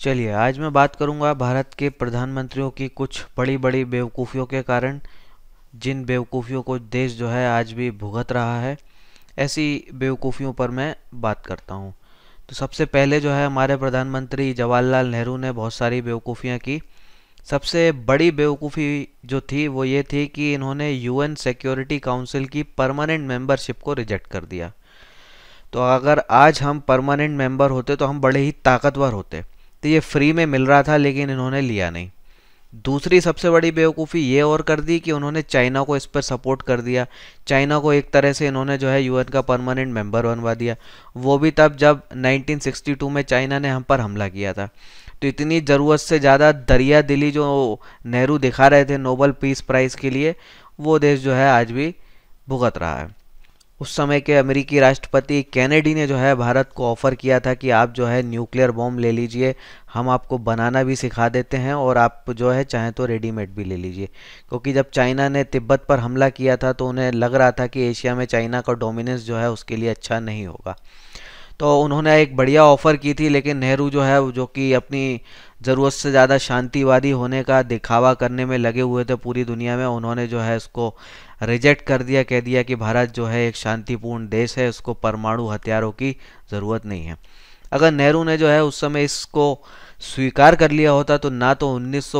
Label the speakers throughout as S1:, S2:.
S1: चलिए आज मैं बात करूंगा भारत के प्रधानमंत्रियों की कुछ बड़ी बड़ी बेवकूफ़ियों के कारण जिन बेवकूफ़ियों को देश जो है आज भी भुगत रहा है ऐसी बेवकूफ़ियों पर मैं बात करता हूँ तो सबसे पहले जो है हमारे प्रधानमंत्री जवाहरलाल नेहरू ने बहुत सारी बेवकूफ़ियाँ की सबसे बड़ी बेवकूफ़ी जो थी वो ये थी कि इन्होंने यूएन सिक्योरिटी काउंसिल की परमानेंट मेंबरशिप को रिजेक्ट कर दिया तो अगर आज हम परमानेंट मेंबर होते तो हम बड़े ही ताकतवर होते तो ये फ्री में मिल रहा था लेकिन इन्होंने लिया नहीं दूसरी सबसे बड़ी बेवकूफ़ी ये और कर दी कि उन्होंने चाइना को इस पर सपोर्ट कर दिया चाइना को एक तरह से इन्होंने जो है यूएन का परमानेंट मेंबर बनवा दिया वो भी तब जब 1962 में चाइना ने हम पर हमला किया था तो इतनी ज़रूरत से ज़्यादा दरिया दिली जो नेहरू दिखा रहे थे नोबल पीस प्राइज़ के लिए वो देश जो है आज भी भुगत रहा है उस समय के अमेरिकी राष्ट्रपति कैनेडी ने जो है भारत को ऑफ़र किया था कि आप जो है न्यूक्लियर बॉम्ब ले लीजिए हम आपको बनाना भी सिखा देते हैं और आप जो है चाहें तो रेडीमेड भी ले लीजिए क्योंकि जब चाइना ने तिब्बत पर हमला किया था तो उन्हें लग रहा था कि एशिया में चाइना का डोमिनेंस जो है उसके लिए अच्छा नहीं होगा तो उन्होंने एक बढ़िया ऑफ़र की थी लेकिन नेहरू जो है जो कि अपनी ज़रूरत से ज़्यादा शांतिवादी होने का दिखावा करने में लगे हुए थे पूरी दुनिया में उन्होंने जो है इसको रिजेक्ट कर दिया कह दिया कि भारत जो है एक शांतिपूर्ण देश है उसको परमाणु हथियारों की ज़रूरत नहीं है अगर नेहरू ने जो है उस समय इसको स्वीकार कर लिया होता तो ना तो उन्नीस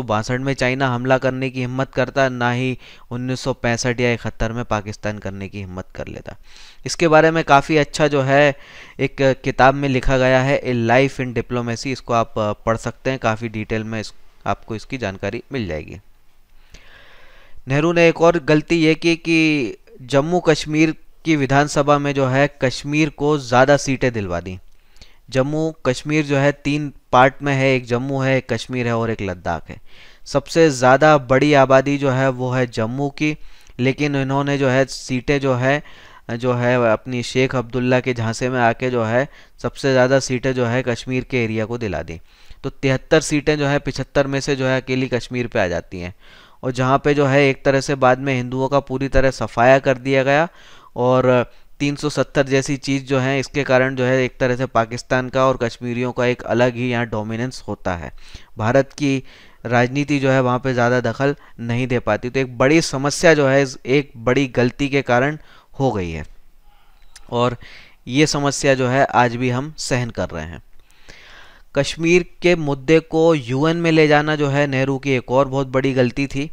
S1: में चाइना हमला करने की हिम्मत करता ना ही उन्नीस या इकहत्तर में पाकिस्तान करने की हिम्मत कर लेता इसके बारे में काफ़ी अच्छा जो है एक किताब में लिखा गया है ए लाइफ इन डिप्लोमेसी इसको आप पढ़ सकते हैं काफ़ी डिटेल में इस, आपको इसकी जानकारी मिल जाएगी नेहरू ने एक और गलती ये की कि जम्मू कश्मीर की विधानसभा में जो है कश्मीर को ज़्यादा सीटें दिलवा दी जम्मू कश्मीर जो है तीन पार्ट में है एक जम्मू है एक कश्मीर है और एक लद्दाख है सबसे ज़्यादा बड़ी आबादी जो है वो है जम्मू की लेकिन इन्होंने जो है सीटें जो है जो है अपनी शेख अब्दुल्ला के झांसे में आके जो है सबसे ज़्यादा सीटें जो है कश्मीर के एरिया को दिला दी तो तिहत्तर सीटें जो है पिछहत्तर में से जो है अकेली कश्मीर पे आ जाती हैं और जहाँ पे जो है एक तरह से बाद में हिंदुओं का पूरी तरह सफाया कर दिया गया और 370 जैसी चीज़ जो है इसके कारण जो है एक तरह से पाकिस्तान का और कश्मीरियों का एक अलग ही यहाँ डोमिनेंस होता है भारत की राजनीति जो है वहाँ पे ज़्यादा दखल नहीं दे पाती तो एक बड़ी समस्या जो है एक बड़ी गलती के कारण हो गई है और ये समस्या जो है आज भी हम सहन कर रहे हैं कश्मीर के मुद्दे को यूएन में ले जाना जो है नेहरू की एक और बहुत बड़ी गलती थी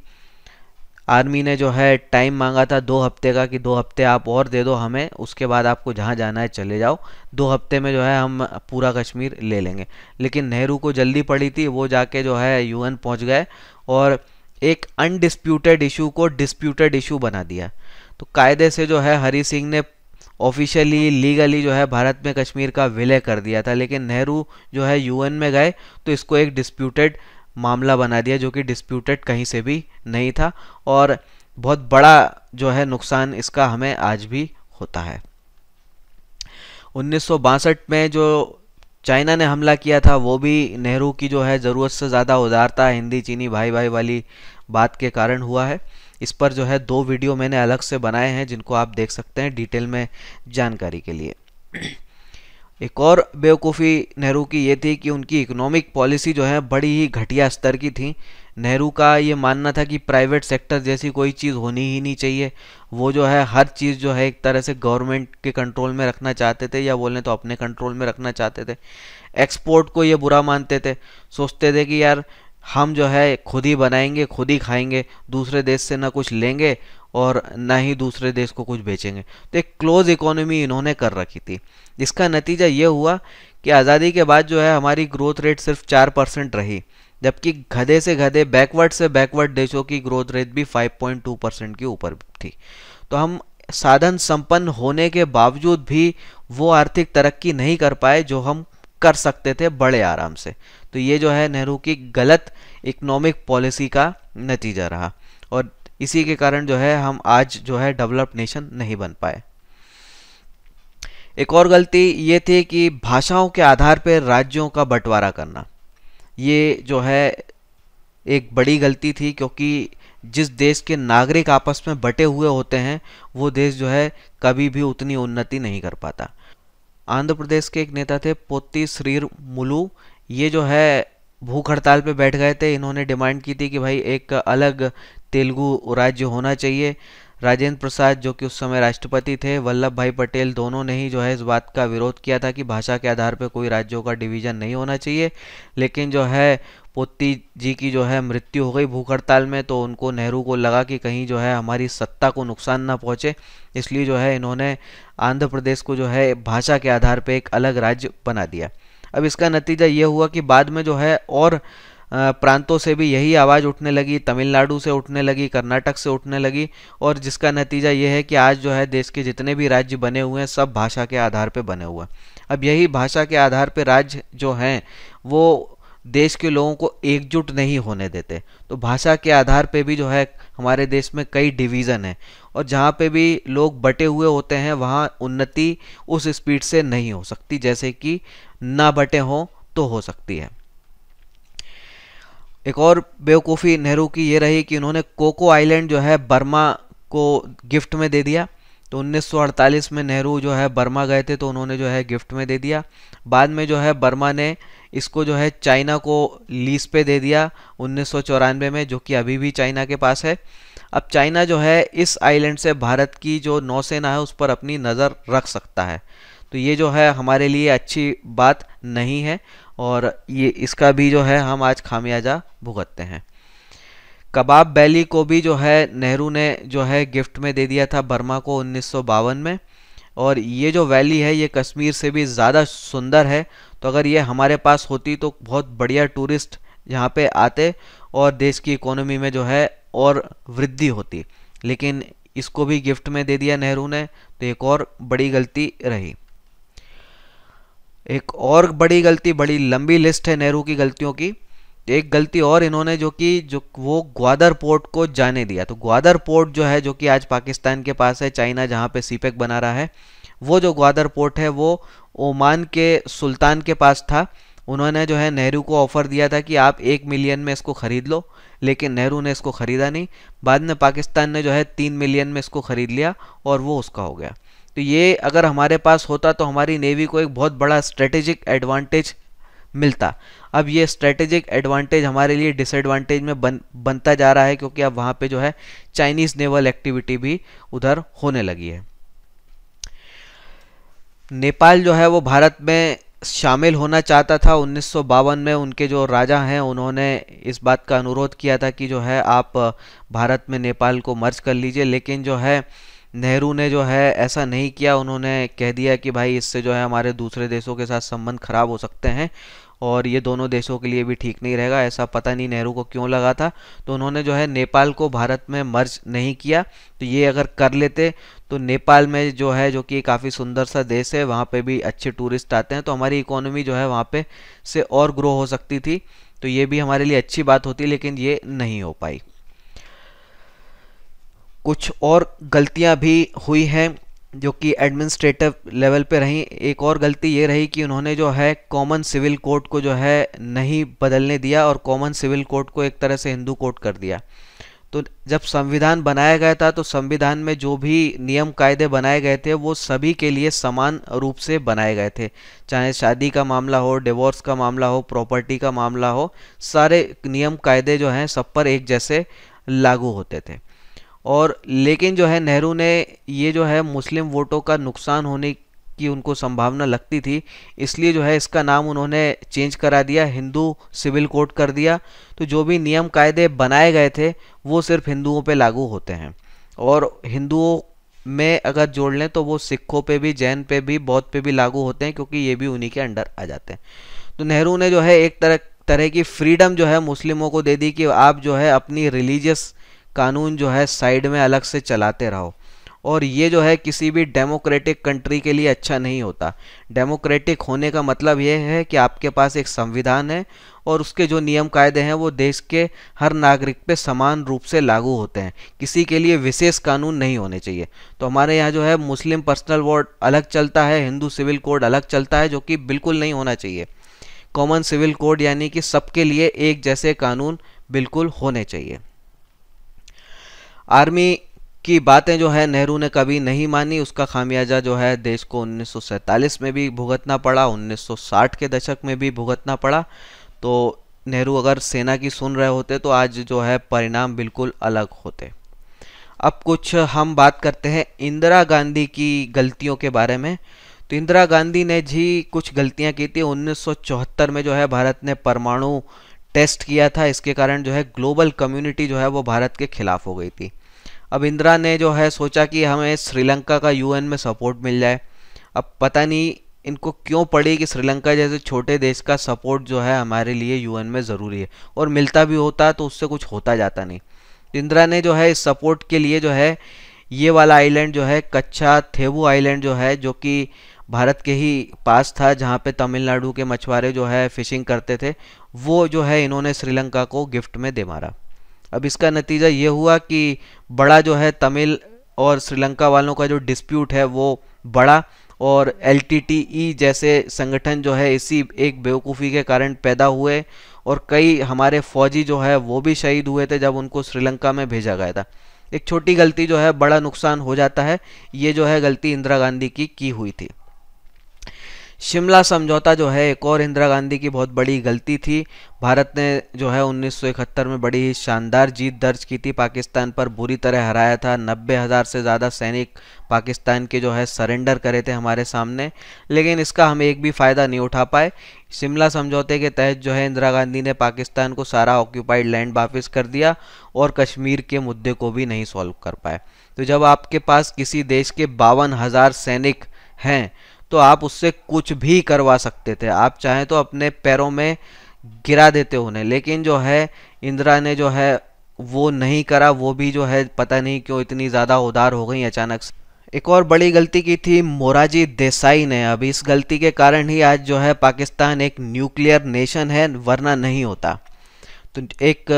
S1: आर्मी ने जो है टाइम मांगा था दो हफ्ते का कि दो हफ्ते आप और दे दो हमें उसके बाद आपको जहाँ जाना है चले जाओ दो हफ्ते में जो है हम पूरा कश्मीर ले लेंगे लेकिन नेहरू को जल्दी पड़ी थी वो जाके जो है यूएन पहुँच गए और एक अनडिस्प्यूटेड इशू को डिस्प्यूटेड इशू बना दिया तो कायदे से जो है हरी सिंह ने ऑफिशियली लीगली जो है भारत में कश्मीर का विलय कर दिया था लेकिन नेहरू जो है यूएन में गए तो इसको एक डिस्प्यूटेड मामला बना दिया जो कि डिस्प्यूटेड कहीं से भी नहीं था और बहुत बड़ा जो है नुकसान इसका हमें आज भी होता है उन्नीस में जो चाइना ने हमला किया था वो भी नेहरू की जो है ज़रूरत से ज़्यादा उदारता हिंदी चीनी भाई भाई वाली बात के कारण हुआ है इस पर जो है दो वीडियो मैंने अलग से बनाए हैं जिनको आप देख सकते हैं डिटेल में जानकारी के लिए एक और बेवकूफ़ी नेहरू की ये थी कि उनकी इकोनॉमिक पॉलिसी जो है बड़ी ही घटिया स्तर की थी नेहरू का ये मानना था कि प्राइवेट सेक्टर जैसी कोई चीज़ होनी ही नहीं चाहिए वो जो है हर चीज़ जो है एक तरह से गवर्नमेंट के कंट्रोल में रखना चाहते थे या बोलें तो अपने कंट्रोल में रखना चाहते थे एक्सपोर्ट को ये बुरा मानते थे सोचते थे कि यार हम जो है खुद ही बनाएंगे खुद ही खाएंगे दूसरे देश से ना कुछ लेंगे और ना ही दूसरे देश को कुछ बेचेंगे तो एक क्लोज इकोनॉमी इन्होंने कर रखी थी जिसका नतीजा ये हुआ कि आज़ादी के बाद जो है हमारी ग्रोथ रेट सिर्फ चार परसेंट रही जबकि घधे से घधे बैकवर्ड से बैकवर्ड देशों की ग्रोथ रेट भी 5.2 परसेंट के ऊपर थी तो हम साधन संपन्न होने के बावजूद भी वो आर्थिक तरक्की नहीं कर पाए जो हम कर सकते थे बड़े आराम से तो ये जो है नेहरू की गलत इकोनॉमिक पॉलिसी का नतीजा रहा और इसी के कारण जो है हम आज जो है डेवलप्ड नेशन नहीं बन पाए एक और गलती ये थी कि भाषाओं के आधार पर राज्यों का बंटवारा करना ये जो है एक बड़ी गलती थी क्योंकि जिस देश के नागरिक आपस में बटे हुए होते हैं वो देश जो है कभी भी उतनी उन्नति नहीं कर पाता आंध्र प्रदेश के एक नेता थे पोती श्रीर मुलू ये जो है भूख हड़ताल पे बैठ गए थे इन्होंने डिमांड की थी कि भाई एक अलग तेलुगु राज्य होना चाहिए राजेंद्र प्रसाद जो कि उस समय राष्ट्रपति थे वल्लभ भाई पटेल दोनों ने ही जो है इस बात का विरोध किया था कि भाषा के आधार पर कोई राज्यों का डिवीजन नहीं होना चाहिए लेकिन जो है पोती जी की जो है मृत्यु हो गई भूख हड़ताल में तो उनको नेहरू को लगा कि कहीं जो है हमारी सत्ता को नुकसान ना पहुंचे इसलिए जो है इन्होंने आंध्र प्रदेश को जो है भाषा के आधार पर एक अलग राज्य बना दिया अब इसका नतीजा ये हुआ कि बाद में जो है और प्रांतों से भी यही आवाज़ उठने लगी तमिलनाडु से उठने लगी कर्नाटक से उठने लगी और जिसका नतीजा ये है कि आज जो है देश के जितने भी राज्य बने हुए हैं सब भाषा के आधार पर बने हुए हैं अब यही भाषा के आधार पर राज्य जो हैं वो देश के लोगों को एकजुट नहीं होने देते तो भाषा के आधार पे भी जो है हमारे देश में कई डिवीज़न हैं और जहाँ पे भी लोग बटे हुए होते हैं वहाँ उन्नति उस स्पीड से नहीं हो सकती जैसे कि ना बटे हों तो हो सकती है एक और बेवकूफ़ी नेहरू की ये रही कि उन्होंने कोको आइलैंड जो है बर्मा को गिफ्ट में दे दिया तो 1948 में नेहरू जो है बर्मा गए थे तो उन्होंने जो है गिफ्ट में दे दिया बाद में जो है बर्मा ने इसको जो है चाइना को लीज पे दे दिया उन्नीस में जो कि अभी भी चाइना के पास है अब चाइना जो है इस आइलैंड से भारत की जो नौसेना है उस पर अपनी नज़र रख सकता है तो ये जो है हमारे लिए अच्छी बात नहीं है और ये इसका भी जो है हम आज खामियाजा भुगतते हैं कबाब वैली को भी जो है नेहरू ने जो है गिफ्ट में दे दिया था बर्मा को उन्नीस में और ये जो वैली है ये कश्मीर से भी ज़्यादा सुंदर है तो अगर ये हमारे पास होती तो बहुत बढ़िया टूरिस्ट यहाँ पे आते और देश की इकोनॉमी में जो है और वृद्धि होती लेकिन इसको भी गिफ्ट में दे दिया नेहरू ने तो एक और बड़ी गलती रही एक और बड़ी गलती बड़ी लंबी लिस्ट है नेहरू की गलतियों की एक गलती और इन्होंने जो कि जो वो ग्वादर पोर्ट को जाने दिया तो ग्वादर पोर्ट जो है जो कि आज पाकिस्तान के पास है चाइना जहाँ पे सीपेक बना रहा है वो जो ग्वादर पोर्ट है वो ओमान के सुल्तान के पास था उन्होंने जो है नेहरू को ऑफर दिया था कि आप एक मिलियन में इसको ख़रीद लो लेकिन नेहरू ने इसको ख़रीदा नहीं बाद में पाकिस्तान ने जो है तीन मिलियन में इसको ख़रीद लिया और वो उसका हो गया तो ये अगर हमारे पास होता तो हमारी नेवी को एक बहुत बड़ा स्ट्रेटेजिक एडवांटेज मिलता अब ये स्ट्रेटेजिक एडवांटेज हमारे लिए डिसएडवांटेज में बन बनता जा रहा है क्योंकि अब वहाँ पे जो है चाइनीज़ नेवल एक्टिविटी भी उधर होने लगी है नेपाल जो है वो भारत में शामिल होना चाहता था उन्नीस में उनके जो राजा हैं उन्होंने इस बात का अनुरोध किया था कि जो है आप भारत में नेपाल को मर्ज कर लीजिए लेकिन जो है नेहरू ने जो है ऐसा नहीं किया उन्होंने कह दिया कि भाई इससे जो है हमारे दूसरे देशों के साथ संबंध ख़राब हो सकते हैं और ये दोनों देशों के लिए भी ठीक नहीं रहेगा ऐसा पता नहीं नेहरू को क्यों लगा था तो उन्होंने जो है नेपाल को भारत में मर्ज नहीं किया तो ये अगर कर लेते तो नेपाल में जो है जो कि काफ़ी सुंदर सा देश है वहाँ पे भी अच्छे टूरिस्ट आते हैं तो हमारी इकोनॉमी जो है वहाँ पे से और ग्रो हो सकती थी तो ये भी हमारे लिए अच्छी बात होती लेकिन ये नहीं हो पाई कुछ और गलतियां भी हुई हैं जो कि एडमिनिस्ट्रेटिव लेवल पे रही एक और गलती ये रही कि उन्होंने जो है कॉमन सिविल कोर्ट को जो है नहीं बदलने दिया और कॉमन सिविल कोर्ट को एक तरह से हिंदू कोर्ट कर दिया तो जब संविधान बनाया गया था तो संविधान में जो भी नियम कायदे बनाए गए थे वो सभी के लिए समान रूप से बनाए गए थे चाहे शादी का मामला हो डिवोर्स का मामला हो प्रॉपर्टी का मामला हो सारे नियम कायदे जो हैं सब पर एक जैसे लागू होते थे और लेकिन जो है नेहरू ने ये जो है मुस्लिम वोटों का नुकसान होने की उनको संभावना लगती थी इसलिए जो है इसका नाम उन्होंने चेंज करा दिया हिंदू सिविल कोड कर दिया तो जो भी नियम कायदे बनाए गए थे वो सिर्फ हिंदुओं पे लागू होते हैं और हिंदुओं में अगर जोड़ लें तो वो सिखों पे भी जैन पे भी बौद्ध पे भी लागू होते हैं क्योंकि ये भी उन्हीं के अंडर आ जाते हैं तो नेहरू ने जो है एक तरह तरह की फ्रीडम जो है मुस्लिमों को दे दी कि आप जो है अपनी रिलीजियस कानून जो है साइड में अलग से चलाते रहो और ये जो है किसी भी डेमोक्रेटिक कंट्री के लिए अच्छा नहीं होता डेमोक्रेटिक होने का मतलब ये है कि आपके पास एक संविधान है और उसके जो नियम कायदे हैं वो देश के हर नागरिक पे समान रूप से लागू होते हैं किसी के लिए विशेष कानून नहीं होने चाहिए तो हमारे यहाँ जो है मुस्लिम पर्सनल वॉर्ड अलग चलता है हिंदू सिविल कोड अलग चलता है जो कि बिल्कुल नहीं होना चाहिए कॉमन सिविल कोड यानी कि सबके लिए एक जैसे कानून बिल्कुल होने चाहिए आर्मी की बातें जो है नेहरू ने कभी नहीं मानी उसका खामियाजा जो है देश को उन्नीस में भी भुगतना पड़ा 1960 के दशक में भी भुगतना पड़ा तो नेहरू अगर सेना की सुन रहे होते तो आज जो है परिणाम बिल्कुल अलग होते अब कुछ हम बात करते हैं इंदिरा गांधी की गलतियों के बारे में तो इंदिरा गांधी ने जी कुछ गलतियां की थी 1974 में जो है भारत ने परमाणु टेस्ट किया था इसके कारण जो है ग्लोबल कम्युनिटी जो है वो भारत के खिलाफ हो गई थी अब इंदिरा ने जो है सोचा कि हमें श्रीलंका का यूएन में सपोर्ट मिल जाए अब पता नहीं इनको क्यों पड़ी कि श्रीलंका जैसे छोटे देश का सपोर्ट जो है हमारे लिए यूएन में ज़रूरी है और मिलता भी होता तो उससे कुछ होता जाता नहीं इंदिरा ने जो है इस सपोर्ट के लिए जो है ये वाला आइलैंड जो है कच्छा थेबू आइलैंड जो है जो कि भारत के ही पास था जहाँ पे तमिलनाडु के मछुआरे जो है फिशिंग करते थे वो जो है इन्होंने श्रीलंका को गिफ्ट में दे मारा अब इसका नतीजा ये हुआ कि बड़ा जो है तमिल और श्रीलंका वालों का जो डिस्प्यूट है वो बड़ा और एल e जैसे संगठन जो है इसी एक बेवकूफ़ी के कारण पैदा हुए और कई हमारे फौजी जो है वो भी शहीद हुए थे जब उनको श्रीलंका में भेजा गया था एक छोटी गलती जो है बड़ा नुकसान हो जाता है ये जो है गलती इंदिरा गांधी की की हुई थी शिमला समझौता जो है एक और इंदिरा गांधी की बहुत बड़ी गलती थी भारत ने जो है 1971 में बड़ी ही शानदार जीत दर्ज की थी पाकिस्तान पर बुरी तरह हराया था नब्बे हज़ार से ज़्यादा सैनिक पाकिस्तान के जो है सरेंडर करे थे हमारे सामने लेकिन इसका हम एक भी फ़ायदा नहीं उठा पाए शिमला समझौते के तहत जो है इंदिरा गांधी ने पाकिस्तान को सारा ऑक्यूपाइड लैंड वापस कर दिया और कश्मीर के मुद्दे को भी नहीं सॉल्व कर पाए तो जब आपके पास किसी देश के बावन हज़ार सैनिक हैं तो आप उससे कुछ भी करवा सकते थे आप चाहें तो अपने पैरों में गिरा देते उन्हें लेकिन जो है इंदिरा ने जो है वो नहीं करा वो भी जो है पता नहीं क्यों इतनी ज़्यादा उदार हो गई अचानक से एक और बड़ी गलती की थी मोराजी देसाई ने अब इस गलती के कारण ही आज जो है पाकिस्तान एक न्यूक्लियर नेशन है वरना नहीं होता तो एक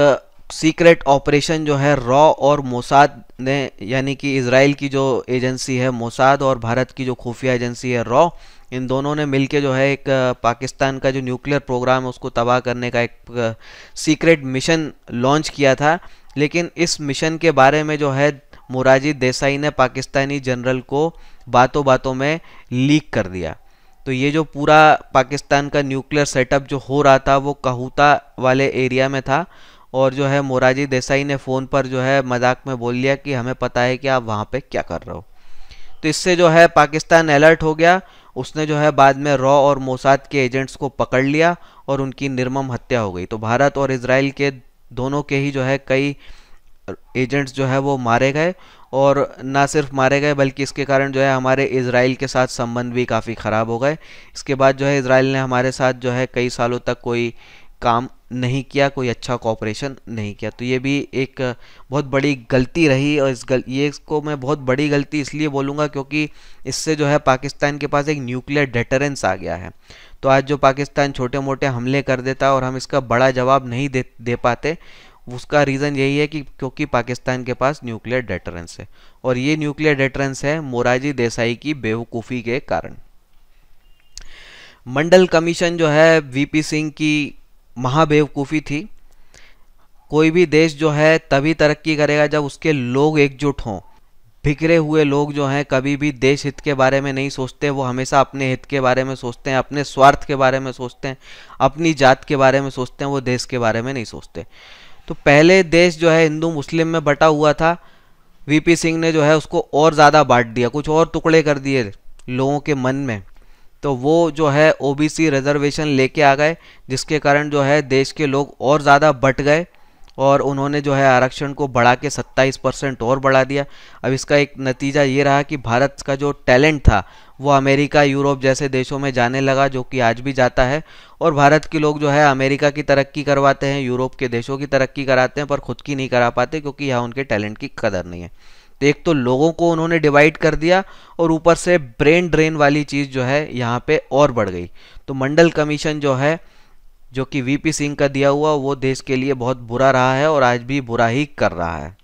S1: सीक्रेट ऑपरेशन जो है रॉ और मोसाद ने यानी कि इसराइल की जो एजेंसी है मोसाद और भारत की जो खुफिया एजेंसी है रॉ इन दोनों ने मिलके जो है एक पाकिस्तान का जो न्यूक्लियर प्रोग्राम है उसको तबाह करने का एक सीक्रेट मिशन लॉन्च किया था लेकिन इस मिशन के बारे में जो है मोराजी देसाई ने पाकिस्तानी जनरल को बातों बातों में लीक कर दिया तो ये जो पूरा पाकिस्तान का न्यूक्लियर सेटअप जो हो रहा था वो कहूता वाले एरिया में था और जो है मोराजी देसाई ने फ़ोन पर जो है मजाक में बोल लिया कि हमें पता है कि आप वहाँ पे क्या कर रहे हो तो इससे जो है पाकिस्तान अलर्ट हो गया उसने जो है बाद में रॉ और मोसाद के एजेंट्स को पकड़ लिया और उनकी निर्मम हत्या हो गई तो भारत और इसराइल के दोनों के ही जो है कई एजेंट्स जो है वो मारे गए और ना सिर्फ मारे गए बल्कि इसके कारण जो है हमारे इसराइल के साथ संबंध भी काफ़ी ख़राब हो गए इसके बाद जो है इसराइल ने हमारे साथ जो है कई सालों तक कोई काम नहीं किया कोई अच्छा कॉपरेशन नहीं किया तो ये भी एक बहुत बड़ी गलती रही और इस गल ये इसको मैं बहुत बड़ी गलती इसलिए बोलूँगा क्योंकि इससे जो है पाकिस्तान के पास एक न्यूक्लियर डेटरेंस आ गया है तो आज जो पाकिस्तान छोटे मोटे हमले कर देता और हम इसका बड़ा जवाब नहीं दे दे पाते उसका रीज़न यही है कि क्योंकि पाकिस्तान के पास न्यूक्लियर डेटरेंस है और ये न्यूक्लियर डेटरेंस है मोराजी देसाई की बेवकूफ़ी के कारण मंडल कमीशन जो है वीपी सिंह की महाबेवकूफ़ी थी कोई भी देश जो है तभी तरक्की करेगा जब उसके लोग एकजुट हों बिखरे हुए लोग जो हैं कभी भी देश हित के बारे में नहीं सोचते वो हमेशा अपने हित के बारे में सोचते हैं अपने स्वार्थ के बारे में सोचते हैं अपनी जात के बारे में सोचते हैं वो देश के बारे में नहीं सोचते तो पहले देश जो है हिंदू मुस्लिम में बटा हुआ था वीपी सिंह ने जो है उसको और ज़्यादा बांट दिया कुछ और टुकड़े कर दिए लोगों के मन में तो वो जो है ओबीसी रिजर्वेशन लेके आ गए जिसके कारण जो है देश के लोग और ज़्यादा बट गए और उन्होंने जो है आरक्षण को बढ़ा के 27 परसेंट और बढ़ा दिया अब इसका एक नतीजा ये रहा कि भारत का जो टैलेंट था वो अमेरिका यूरोप जैसे देशों में जाने लगा जो कि आज भी जाता है और भारत के लोग जो है अमेरिका की तरक्की करवाते हैं यूरोप के देशों की तरक्की कराते हैं पर खुद की नहीं करा पाते क्योंकि यहाँ उनके टैलेंट की कदर नहीं है तो एक तो लोगों को उन्होंने डिवाइड कर दिया और ऊपर से ब्रेन ड्रेन वाली चीज़ जो है यहाँ पे और बढ़ गई तो मंडल कमीशन जो है जो कि वीपी सिंह का दिया हुआ वो देश के लिए बहुत बुरा रहा है और आज भी बुरा ही कर रहा है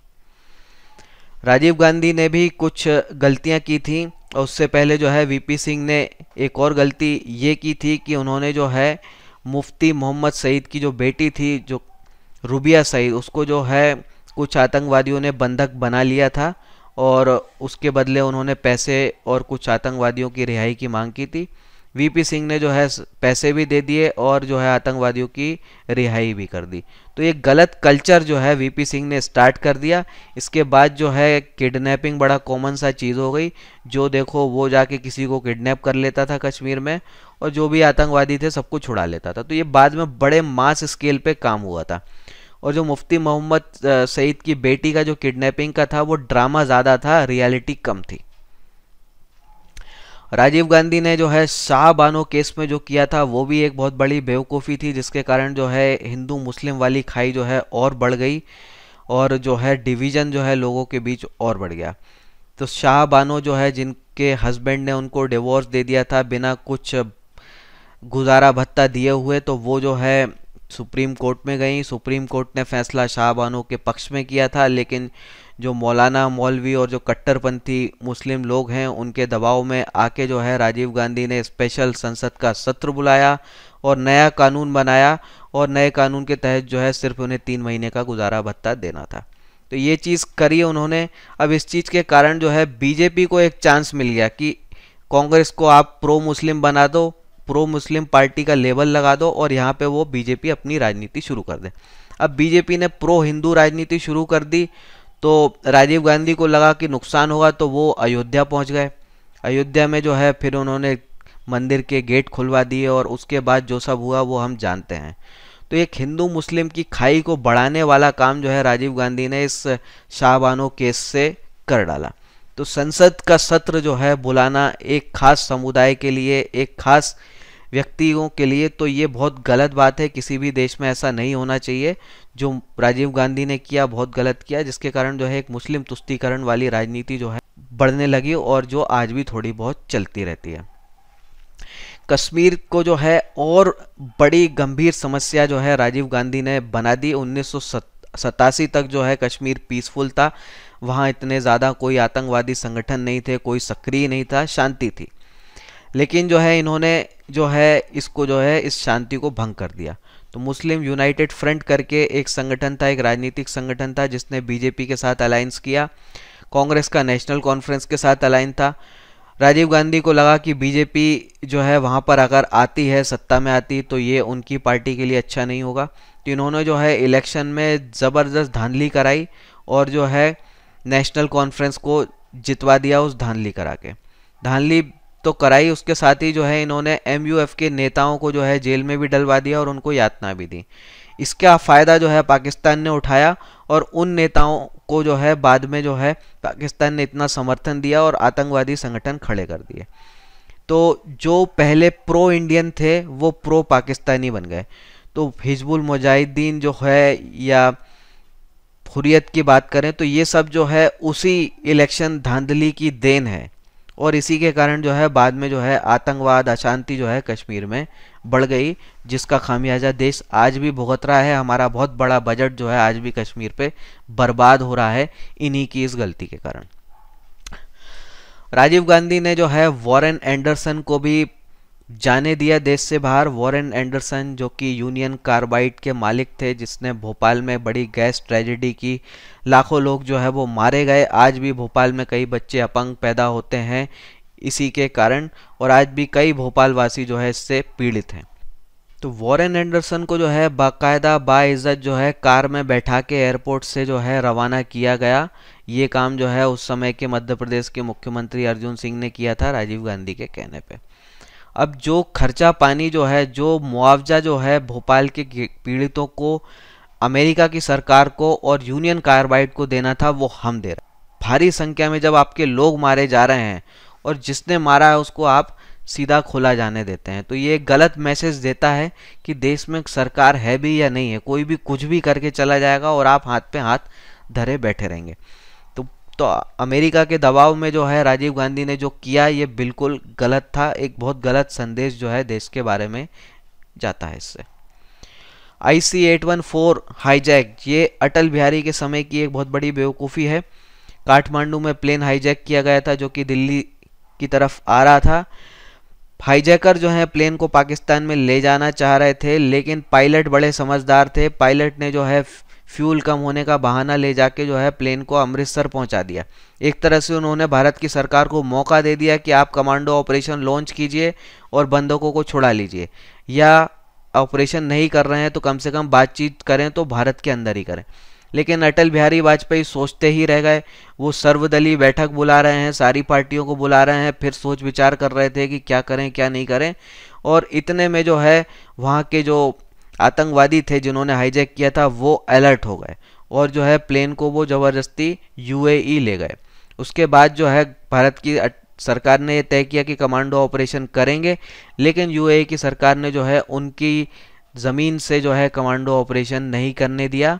S1: राजीव गांधी ने भी कुछ गलतियाँ की थी और उससे पहले जो है वी सिंह ने एक और गलती ये की थी कि उन्होंने जो है मुफ्ती मोहम्मद सईद की जो बेटी थी जो रुबिया सईद उसको जो है कुछ आतंकवादियों ने बंधक बना लिया था और उसके बदले उन्होंने पैसे और कुछ आतंकवादियों की रिहाई की मांग की थी वीपी सिंह ने जो है पैसे भी दे दिए और जो है आतंकवादियों की रिहाई भी कर दी तो ये गलत कल्चर जो है वीपी सिंह ने स्टार्ट कर दिया इसके बाद जो है किडनैपिंग बड़ा कॉमन सा चीज़ हो गई जो देखो वो जाके किसी को किडनैप कर लेता था कश्मीर में और जो भी आतंकवादी थे सबको छुड़ा लेता था तो ये बाद में बड़े मास स्केल पर काम हुआ था और जो मुफ्ती मोहम्मद सईद की बेटी का जो किडनैपिंग का था वो ड्रामा ज़्यादा था रियलिटी कम थी राजीव गांधी ने जो है शाह बानो केस में जो किया था वो भी एक बहुत बड़ी बेवकूफ़ी थी जिसके कारण जो है हिंदू मुस्लिम वाली खाई जो है और बढ़ गई और जो है डिवीज़न जो है लोगों के बीच और बढ़ गया तो शाह बानो जो है जिनके हस्बैंड ने उनको डिवोर्स दे दिया था बिना कुछ गुजारा भत्ता दिए हुए तो वो जो है सुप्रीम कोर्ट में गई सुप्रीम कोर्ट ने फैसला शाहबानो के पक्ष में किया था लेकिन जो मौलाना मौलवी और जो कट्टरपंथी मुस्लिम लोग हैं उनके दबाव में आके जो है राजीव गांधी ने स्पेशल संसद का सत्र बुलाया और नया कानून बनाया और नए कानून के तहत जो है सिर्फ उन्हें तीन महीने का गुजारा भत्ता देना था तो ये चीज़ करी उन्होंने अब इस चीज़ के कारण जो है बीजेपी को एक चांस मिल गया कि कांग्रेस को आप प्रो मुस्लिम बना दो प्रो मुस्लिम पार्टी का लेबल लगा दो और यहाँ पे वो बीजेपी अपनी राजनीति शुरू कर दे अब बीजेपी ने प्रो हिंदू राजनीति शुरू कर दी तो राजीव गांधी को लगा कि नुकसान होगा तो वो अयोध्या पहुँच गए अयोध्या में जो है फिर उन्होंने मंदिर के गेट खुलवा दिए और उसके बाद जो सब हुआ वो हम जानते हैं तो एक हिंदू मुस्लिम की खाई को बढ़ाने वाला काम जो है राजीव गांधी ने इस शाहबानो केस से कर डाला तो संसद का सत्र जो है बुलाना एक खास समुदाय के लिए एक खास व्यक्तियों के लिए तो ये बहुत गलत बात है किसी भी देश में ऐसा नहीं होना चाहिए जो राजीव गांधी ने किया बहुत गलत किया जिसके कारण जो है एक मुस्लिम तुष्टिकरण वाली राजनीति जो है बढ़ने लगी और जो आज भी थोड़ी बहुत चलती रहती है कश्मीर को जो है और बड़ी गंभीर समस्या जो है राजीव गांधी ने बना दी उन्नीस सतासी तक जो है कश्मीर पीसफुल था वहाँ इतने ज़्यादा कोई आतंकवादी संगठन नहीं थे कोई सक्रिय नहीं था शांति थी लेकिन जो है इन्होंने जो है इसको जो है इस शांति को भंग कर दिया तो मुस्लिम यूनाइटेड फ्रंट करके एक संगठन था एक राजनीतिक संगठन था जिसने बीजेपी के साथ अलायंस किया कांग्रेस का नेशनल कॉन्फ्रेंस के साथ अलायन था राजीव गांधी को लगा कि बीजेपी जो है वहाँ पर अगर आती है सत्ता में आती तो ये उनकी पार्टी के लिए अच्छा नहीं होगा तो इन्होंने जो है इलेक्शन में ज़बरदस्त धांधली कराई और जो है नेशनल कॉन्फ्रेंस को जितवा दिया उस धांधली करा के धांधली तो कराई उसके साथ ही जो है इन्होंने एम के नेताओं को जो है जेल में भी डलवा दिया और उनको यातना भी दी इसका फ़ायदा जो है पाकिस्तान ने उठाया और उन नेताओं को जो है बाद में जो है पाकिस्तान ने इतना समर्थन दिया और आतंकवादी संगठन खड़े कर दिए तो जो पहले प्रो इंडियन थे वो प्रो पाकिस्तानी बन गए तो हिजबुल मुजाहिदीन जो है या हुरियत की बात करें तो ये सब जो है उसी इलेक्शन धांधली की देन है और इसी के कारण जो है बाद में जो है आतंकवाद अशांति जो है कश्मीर में बढ़ गई जिसका खामियाजा देश आज भी भुगत रहा है हमारा बहुत बड़ा बजट जो है आज भी कश्मीर पे बर्बाद हो रहा है इन्हीं की इस गलती के कारण राजीव गांधी ने जो है वॉरेन एंडरसन को भी जाने दिया देश से बाहर वॉरेन एंडरसन जो कि यूनियन कार्बाइड के मालिक थे जिसने भोपाल में बड़ी गैस ट्रेजेडी की लाखों लोग जो है वो मारे गए आज भी भोपाल में कई बच्चे अपंग पैदा होते हैं इसी के कारण और आज भी कई भोपालवासी जो है इससे पीड़ित हैं तो वॉरेन एंडरसन को जो है बाकायदा बाइज़्ज़त जो है कार में बैठा के एयरपोर्ट से जो है रवाना किया गया ये काम जो है उस समय के मध्य प्रदेश के मुख्यमंत्री अर्जुन सिंह ने किया था राजीव गांधी के कहने पर अब जो खर्चा पानी जो है जो मुआवजा जो है भोपाल के पीड़ितों को अमेरिका की सरकार को और यूनियन कार्बाइड को देना था वो हम दे रहे भारी संख्या में जब आपके लोग मारे जा रहे हैं और जिसने मारा है उसको आप सीधा खोला जाने देते हैं तो ये गलत मैसेज देता है कि देश में सरकार है भी या नहीं है कोई भी कुछ भी करके चला जाएगा और आप हाथ पे हाथ धरे बैठे रहेंगे तो अमेरिका के दबाव में जो है राजीव गांधी ने जो किया ये बिल्कुल गलत था एक बहुत गलत संदेश जो है देश के बारे में जाता है इससे I C eight one four hijack ये अटल बिहारी के समय की एक बहुत बड़ी बेवकूफ़ी है काठमांडू में प्लेन हाईजैक किया गया था जो कि दिल्ली की तरफ आ रहा था हाईजैकर जो है प्लेन को पाकिस्तान में ले जाना चाह रहे थे लेकिन पायलट बड़े समझदार थे पायलट ने जो है फ्यूल कम होने का बहाना ले जाके जो है प्लेन को अमृतसर पहुंचा दिया एक तरह से उन्होंने भारत की सरकार को मौका दे दिया कि आप कमांडो ऑपरेशन लॉन्च कीजिए और बंदूकों को छुड़ा लीजिए या ऑपरेशन नहीं कर रहे हैं तो कम से कम बातचीत करें तो भारत के अंदर ही करें लेकिन अटल बिहारी वाजपेयी सोचते ही रह गए वो सर्वदलीय बैठक बुला रहे हैं सारी पार्टियों को बुला रहे हैं फिर सोच विचार कर रहे थे कि क्या करें क्या नहीं करें और इतने में जो है वहाँ के जो आतंकवादी थे जिन्होंने हाईजैक किया था वो अलर्ट हो गए और जो है प्लेन को वो ज़बरदस्ती यूएई e ले गए उसके बाद जो है भारत की सरकार ने तय किया कि कमांडो ऑपरेशन करेंगे लेकिन यूएई e की सरकार ने जो है उनकी ज़मीन से जो है कमांडो ऑपरेशन नहीं करने दिया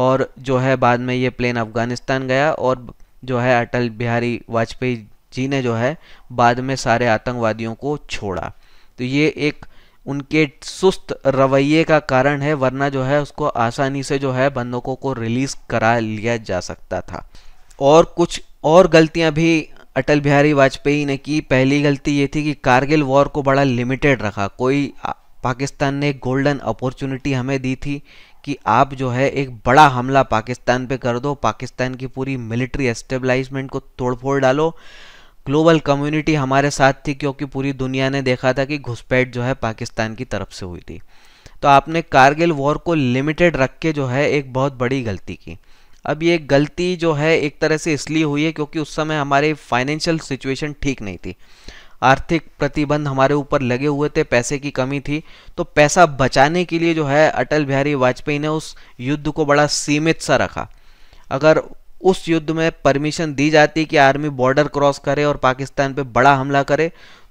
S1: और जो है बाद में ये प्लेन अफ़गानिस्तान गया और जो है अटल बिहारी वाजपेयी जी ने जो है बाद में सारे आतंकवादियों को छोड़ा तो ये एक उनके सुस्त रवैये का कारण है वरना जो है उसको आसानी से जो है बंदूकों को रिलीज करा लिया जा सकता था और कुछ और गलतियां भी अटल बिहारी वाजपेयी ने की पहली गलती ये थी कि कारगिल वॉर को बड़ा लिमिटेड रखा कोई पाकिस्तान ने गोल्डन अपॉर्चुनिटी हमें दी थी कि आप जो है एक बड़ा हमला पाकिस्तान पे कर दो पाकिस्तान की पूरी मिलिट्री एस्टेब्लाइजमेंट को तोड़फोड़ डालो ग्लोबल कम्युनिटी हमारे साथ थी क्योंकि पूरी दुनिया ने देखा था कि घुसपैठ जो है पाकिस्तान की तरफ से हुई थी तो आपने कारगिल वॉर को लिमिटेड रख के जो है एक बहुत बड़ी गलती की अब ये गलती जो है एक तरह से इसलिए हुई है क्योंकि उस समय हमारी फाइनेंशियल सिचुएशन ठीक नहीं थी आर्थिक प्रतिबंध हमारे ऊपर लगे हुए थे पैसे की कमी थी तो पैसा बचाने के लिए जो है अटल बिहारी वाजपेयी ने उस युद्ध को बड़ा सीमित सा रखा अगर उस युद्ध में परमिशन दी जाती कि आर्मी बॉर्डर क्रॉस करे और पाकिस्तान पे बड़ा हमला करे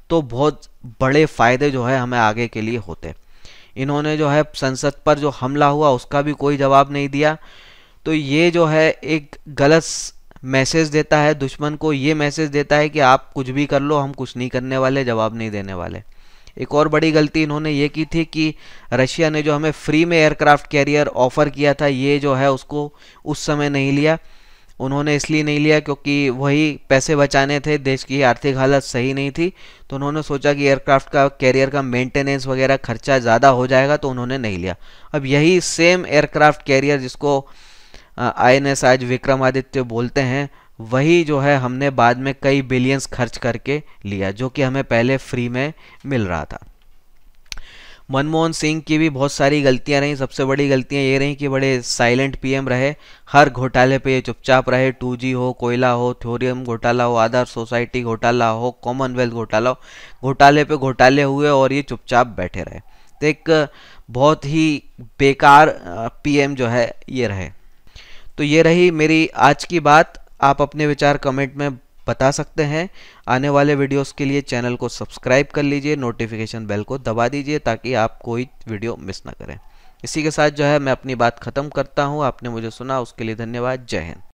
S1: तो बहुत बड़े फायदे जो है हमें आगे के लिए होते इन्होंने जो है संसद पर जो हमला हुआ उसका भी कोई जवाब नहीं दिया तो ये जो है एक गलत मैसेज देता है दुश्मन को ये मैसेज देता है कि आप कुछ भी कर लो हम कुछ नहीं करने वाले जवाब नहीं देने वाले एक और बड़ी गलती इन्होंने ये की थी कि रशिया ने जो हमें फ्री में एयरक्राफ्ट कैरियर ऑफ़र किया था ये जो है उसको उस समय नहीं लिया उन्होंने इसलिए नहीं लिया क्योंकि वही पैसे बचाने थे देश की आर्थिक हालत सही नहीं थी तो उन्होंने सोचा कि एयरक्राफ्ट का कैरियर का मेंटेनेंस वगैरह खर्चा ज़्यादा हो जाएगा तो उन्होंने नहीं लिया अब यही सेम एयरक्राफ्ट कैरियर जिसको आई आज विक्रमादित्य बोलते हैं वही जो है हमने बाद में कई बिलियंस खर्च करके लिया जो कि हमें पहले फ्री में मिल रहा था मनमोहन सिंह की भी बहुत सारी गलतियां रहीं सबसे बड़ी गलतियां ये रहीं कि बड़े साइलेंट पीएम रहे हर घोटाले पे ये चुपचाप रहे टू हो कोयला हो थ्योरियम घोटाला हो आधार सोसाइटी घोटाला हो कॉमनवेल्थ घोटाला हो घोटाले पे घोटाले हुए और ये चुपचाप बैठे रहे तो एक बहुत ही बेकार पी जो है ये रहे तो ये रही मेरी आज की बात आप अपने विचार कमेंट में बता सकते हैं आने वाले वीडियोस के लिए चैनल को सब्सक्राइब कर लीजिए नोटिफिकेशन बेल को दबा दीजिए ताकि आप कोई वीडियो मिस ना करें इसी के साथ जो है मैं अपनी बात ख़त्म करता हूँ आपने मुझे सुना उसके लिए धन्यवाद जय हिंद